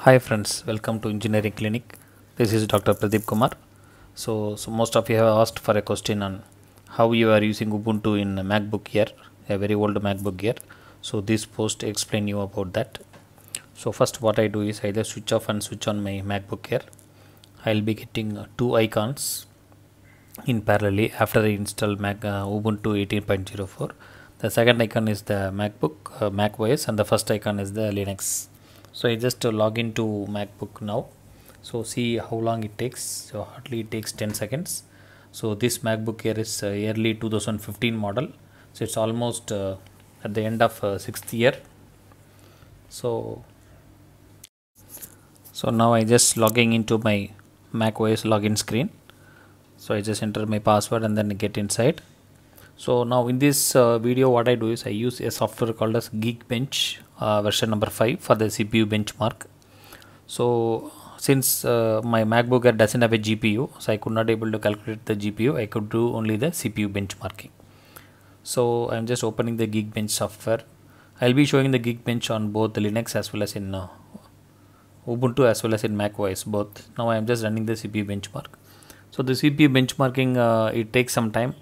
Hi friends, welcome to Engineering Clinic. This is Dr. Pradeep Kumar. So, so most of you have asked for a question on how you are using Ubuntu in MacBook Air, a very old MacBook Air. So this post explain you about that. So first what I do is either switch off and switch on my MacBook Air. I'll be getting uh, two icons in parallel after I install Mac uh, Ubuntu 18.04. The second icon is the MacBook uh, Mac OS and the first icon is the Linux so I just log into MacBook now so see how long it takes so hardly it takes 10 seconds so this MacBook here is uh, early 2015 model so it's almost uh, at the end of uh, sixth year so so now I just logging into my Mac OS login screen so I just enter my password and then get inside so now in this uh, video what I do is I use a software called as Geekbench uh, version number 5 for the CPU benchmark. So since uh, my MacBook Air doesn't have a GPU, so I could not able to calculate the GPU, I could do only the CPU benchmarking. So I'm just opening the Geekbench software. I'll be showing the Geekbench on both Linux as well as in uh, Ubuntu as well as in macOS both. Now I'm just running the CPU benchmark. So the CPU benchmarking, uh, it takes some time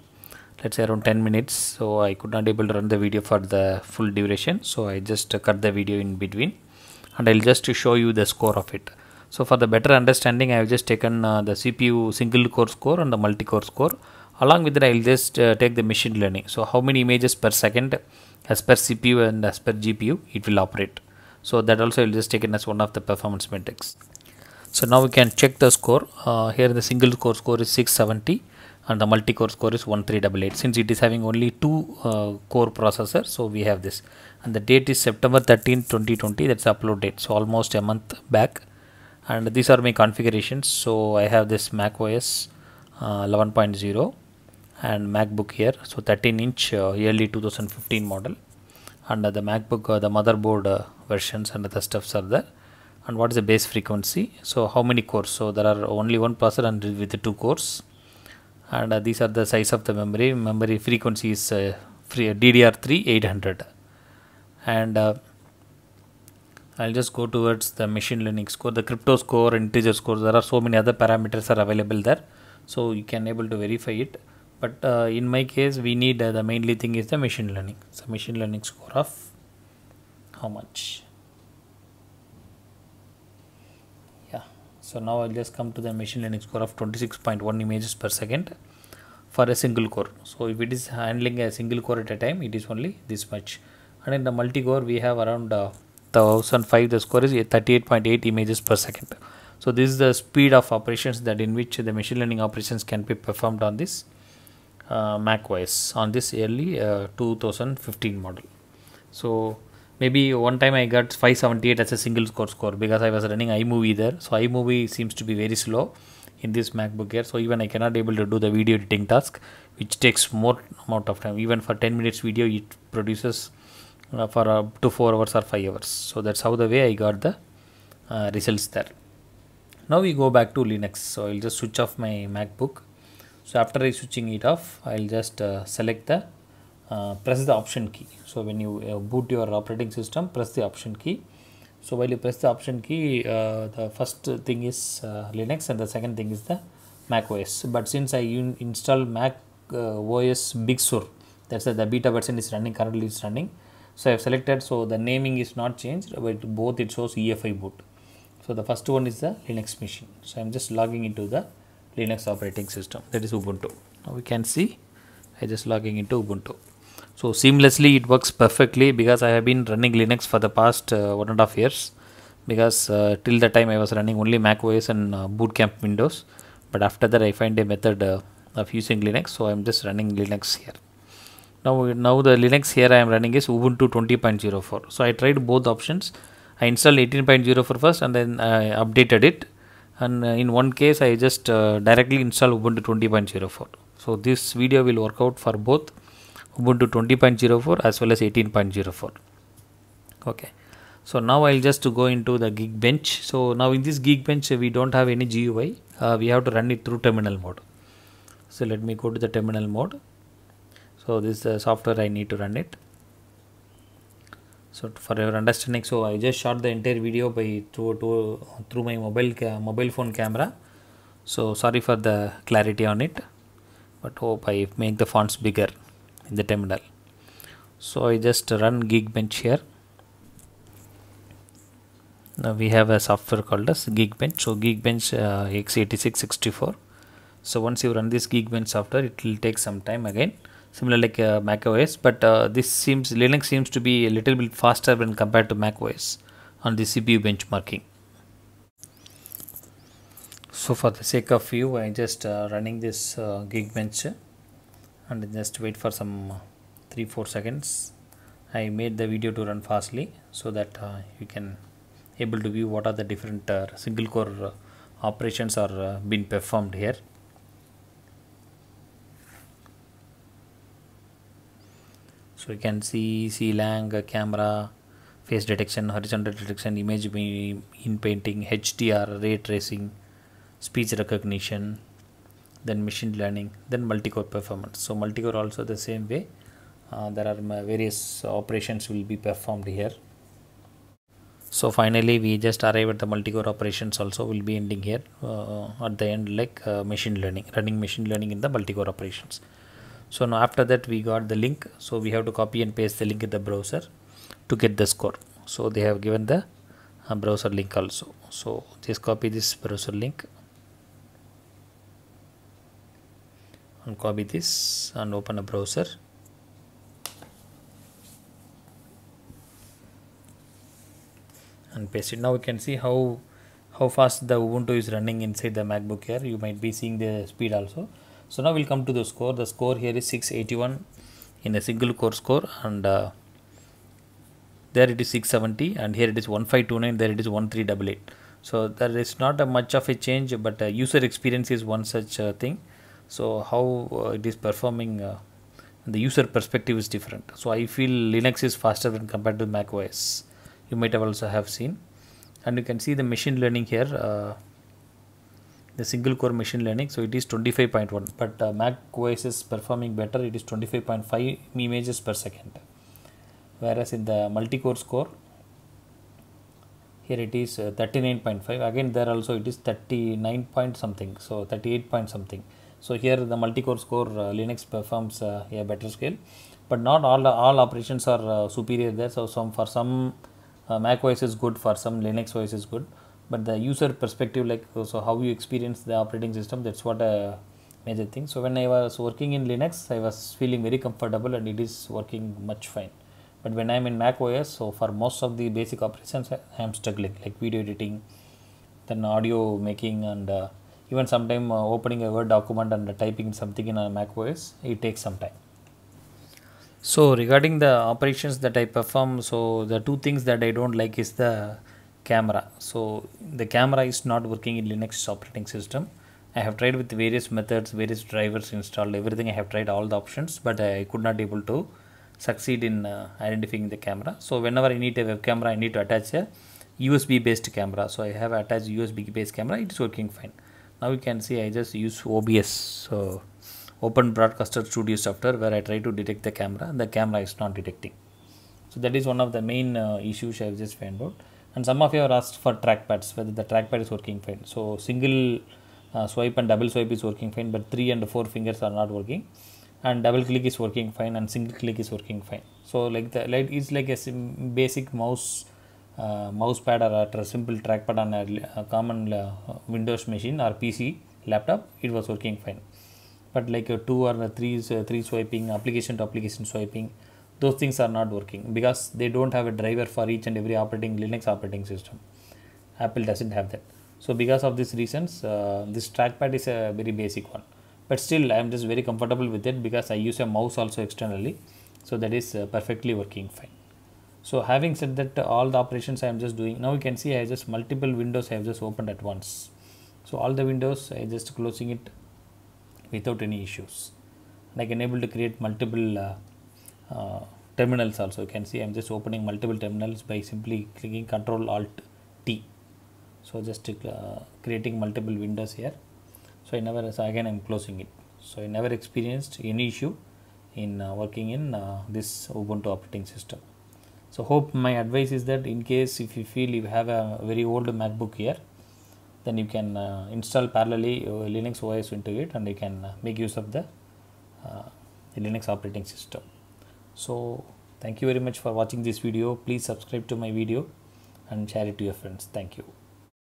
let's say around 10 minutes so I could not able to run the video for the full duration so I just cut the video in between and I'll just show you the score of it so for the better understanding I have just taken uh, the CPU single core score and the multi-core score along with that I'll just uh, take the machine learning so how many images per second as per CPU and as per GPU it will operate so that also will just taken as one of the performance metrics so now we can check the score uh, here the single core score is 670 and the multi-core score is 1388 since it is having only two uh, core processor so we have this and the date is September 13 2020 that's upload date so almost a month back and these are my configurations so I have this Mac OS 11.0 uh, and MacBook here so 13 inch uh, early 2015 model and uh, the MacBook the motherboard uh, versions and other stuffs are there and what is the base frequency so how many cores so there are only one processor and with the two cores and uh, these are the size of the memory memory frequency is uh, free DDR3 800 and uh, I'll just go towards the machine learning score the crypto score integer score there are so many other parameters are available there so you can able to verify it but uh, in my case we need uh, the mainly thing is the machine learning so machine learning score of how much so now I'll just come to the machine learning score of 26.1 images per second for a single core so if it is handling a single core at a time it is only this much and in the multi-core we have around uh, 1005 the score is 38.8 images per second so this is the speed of operations that in which the machine learning operations can be performed on this uh, OS on this early uh, 2015 model so maybe one time I got 578 as a single score score because I was running iMovie there. So iMovie seems to be very slow in this MacBook Air. So even I cannot able to do the video editing task, which takes more amount of time. Even for 10 minutes video, it produces uh, for up to 4 hours or 5 hours. So that's how the way I got the uh, results there. Now we go back to Linux. So I'll just switch off my MacBook. So after I switching it off, I'll just uh, select the uh, press the option key so when you uh, boot your operating system press the option key so while you press the option key uh, the first thing is uh, linux and the second thing is the mac os but since i in install mac os big sur that's the beta version is running currently is running so i have selected so the naming is not changed but both it shows efi boot so the first one is the linux machine so i'm just logging into the linux operating system that is ubuntu now we can see i just logging into ubuntu so seamlessly it works perfectly because I have been running Linux for the past uh, one and a half years because uh, till the time I was running only Mac OS and uh, Bootcamp Windows but after that I find a method uh, of using Linux so I'm just running Linux here now now the Linux here I am running is Ubuntu 20.04 so I tried both options I installed 18.04 first and then I updated it and uh, in one case I just uh, directly install Ubuntu 20.04 so this video will work out for both Ubuntu 20.04 as well as 18.04 okay so now I'll just go into the Geekbench so now in this Geekbench we don't have any GUI uh, we have to run it through terminal mode so let me go to the terminal mode so this uh, software I need to run it so for your understanding so I just shot the entire video by through, to, through my mobile mobile phone camera so sorry for the clarity on it but hope I make the fonts bigger in the terminal so I just run Geekbench here now we have a software called as Geekbench so Geekbench uh, x8664 so once you run this Geekbench software it will take some time again similar like uh, Mac OS but uh, this seems Linux seems to be a little bit faster when compared to Mac OS on the CPU benchmarking so for the sake of you I just uh, running this uh, Geekbench and just wait for some 3-4 seconds I made the video to run fastly so that uh, you can able to view what are the different uh, single core uh, operations are uh, being performed here so you can see C-Lang, uh, camera, face detection, horizontal detection, image in painting, HDR, ray tracing, speech recognition, then machine learning then multi-core performance so multi-core also the same way uh, there are uh, various operations will be performed here so finally we just arrive at the multi-core operations also will be ending here uh, at the end like uh, machine learning running machine learning in the multi-core operations so now after that we got the link so we have to copy and paste the link in the browser to get the score so they have given the uh, browser link also so just copy this browser link and copy this and open a browser and paste it now we can see how how fast the ubuntu is running inside the macbook here you might be seeing the speed also so now we'll come to the score the score here is 681 in a single core score and uh, there it is 670 and here it is 1529 there it is 1388 so there is not a much of a change but uh, user experience is one such uh, thing so how uh, it is performing uh, the user perspective is different so i feel linux is faster than compared to mac os you might have also have seen and you can see the machine learning here uh, the single core machine learning so it is 25.1 but uh, mac os is performing better it is 25.5 images per second whereas in the multi-core score here it is uh, 39.5 again there also it is 39 point something so 38 point something so here the multi-core score uh, Linux performs uh, a better scale, but not all all operations are uh, superior there. So some for some Mac OS is good, for some Linux OS is good, but the user perspective, like so how you experience the operating system, that's what a major thing. So when I was working in Linux, I was feeling very comfortable and it is working much fine. But when I'm in Mac OS, so for most of the basic operations, I am struggling like video editing, then audio making and uh, even sometime uh, opening a word document and uh, typing something in a mac os it takes some time so regarding the operations that i perform so the two things that i don't like is the camera so the camera is not working in linux operating system i have tried with various methods various drivers installed everything i have tried all the options but i could not able to succeed in uh, identifying the camera so whenever i need a web camera i need to attach a usb based camera so i have attached usb based camera it's working fine now you can see I just use OBS so open broadcaster studio software where I try to detect the camera the camera is not detecting so that is one of the main uh, issues I have just found out and some of you have asked for trackpads whether the trackpad is working fine so single uh, swipe and double swipe is working fine but three and four fingers are not working and double click is working fine and single click is working fine so like the like it's like a basic mouse uh, mouse pad or a simple trackpad on a, common uh, Windows machine or PC laptop, it was working fine. But like a uh, two or a three, three swiping, application to application swiping, those things are not working because they don't have a driver for each and every operating Linux operating system. Apple doesn't have that. So because of these reasons, uh, this trackpad is a very basic one. But still, I am just very comfortable with it because I use a mouse also externally. So that is perfectly working fine. So having said that all the operations I am just doing now you can see I just multiple windows I have just opened at once. So all the windows I just closing it without any issues. And I can able to create multiple uh, uh, terminals also you can see I'm just opening multiple terminals by simply clicking control alt T. So just uh, creating multiple windows here. So I never so again I'm closing it. So I never experienced any issue in uh, working in uh, this Ubuntu operating system so hope my advice is that in case if you feel you have a very old macbook here then you can uh, install parallelly linux os into it and you can uh, make use of the, uh, the linux operating system so thank you very much for watching this video please subscribe to my video and share it to your friends thank you